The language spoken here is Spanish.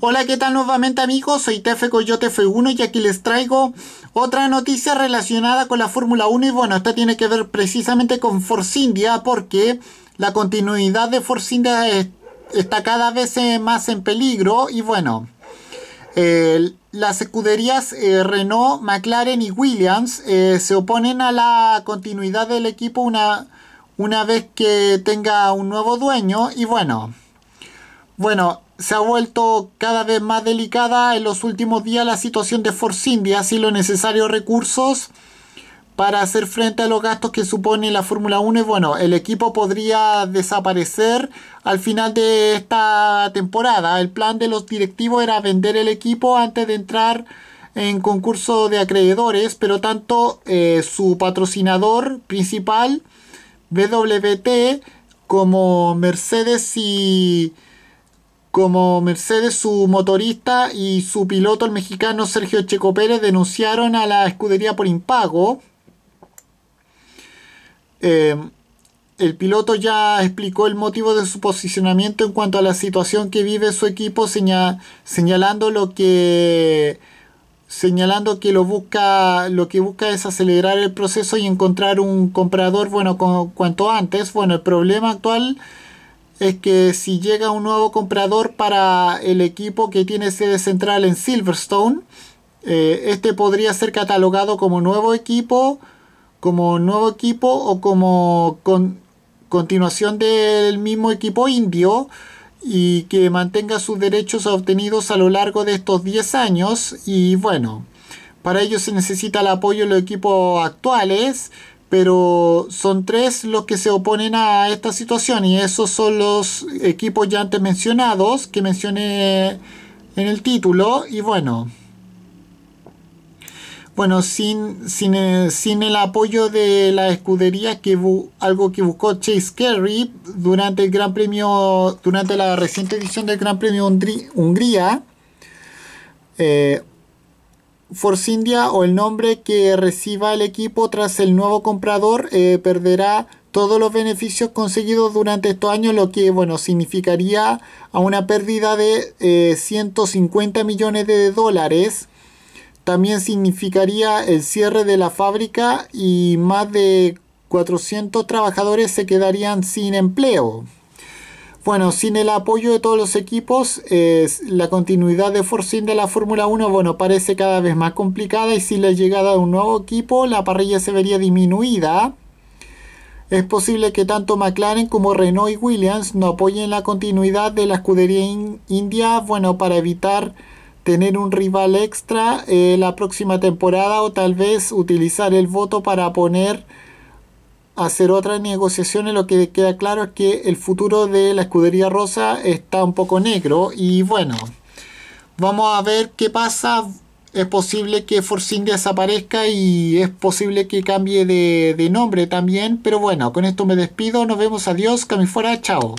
Hola, ¿qué tal nuevamente amigos? Soy Tefe Coyote F1 y aquí les traigo otra noticia relacionada con la Fórmula 1 y bueno, esta tiene que ver precisamente con Force India porque la continuidad de Force India está cada vez eh, más en peligro y bueno, las escuderías eh, Renault, McLaren y Williams eh, se oponen a la continuidad del equipo una, una vez que tenga un nuevo dueño y bueno, bueno, se ha vuelto cada vez más delicada en los últimos días la situación de Force India, así los necesarios recursos para hacer frente a los gastos que supone la Fórmula 1 y bueno, el equipo podría desaparecer al final de esta temporada. El plan de los directivos era vender el equipo antes de entrar en concurso de acreedores, pero tanto eh, su patrocinador principal, BWT, como Mercedes y... Como Mercedes, su motorista y su piloto, el mexicano Sergio Checo Pérez, denunciaron a la escudería por impago. Eh, el piloto ya explicó el motivo de su posicionamiento en cuanto a la situación que vive su equipo, señalando lo que señalando que lo busca lo que busca es acelerar el proceso y encontrar un comprador bueno cuanto antes bueno el problema actual es que si llega un nuevo comprador para el equipo que tiene sede central en Silverstone, eh, este podría ser catalogado como nuevo equipo, como nuevo equipo o como con, continuación del mismo equipo indio y que mantenga sus derechos obtenidos a lo largo de estos 10 años y bueno, para ello se necesita el apoyo de los equipos actuales, pero son tres los que se oponen a esta situación y esos son los equipos ya antes mencionados que mencioné en el título y bueno bueno sin, sin, eh, el apoyo de la escudería que algo que buscó Chase Carey durante el Gran Premio durante la reciente edición del Gran Premio Hungría eh, Force India o el nombre que reciba el equipo tras el nuevo comprador eh, perderá todos los beneficios conseguidos durante estos años, lo que bueno, significaría a una pérdida de 150 eh, millones de dólares. También significaría el cierre de la fábrica y más de 400 trabajadores se quedarían sin empleo. Bueno, sin el apoyo de todos los equipos, la continuidad de Forcing de la Fórmula 1 bueno, parece cada vez más complicada y sin la llegada de un nuevo equipo, la parrilla se vería disminuida. Es posible que tanto McLaren como Renault y Williams no apoyen la continuidad de la escudería india, bueno, para evitar tener un rival extra eh, la próxima temporada o tal vez utilizar el voto para poner hacer otras negociaciones, lo que queda claro es que el futuro de la escudería rosa está un poco negro. Y bueno, vamos a ver qué pasa. Es posible que Forcing desaparezca y es posible que cambie de, de nombre también. Pero bueno, con esto me despido. Nos vemos. Adiós. Cami fuera. Chao.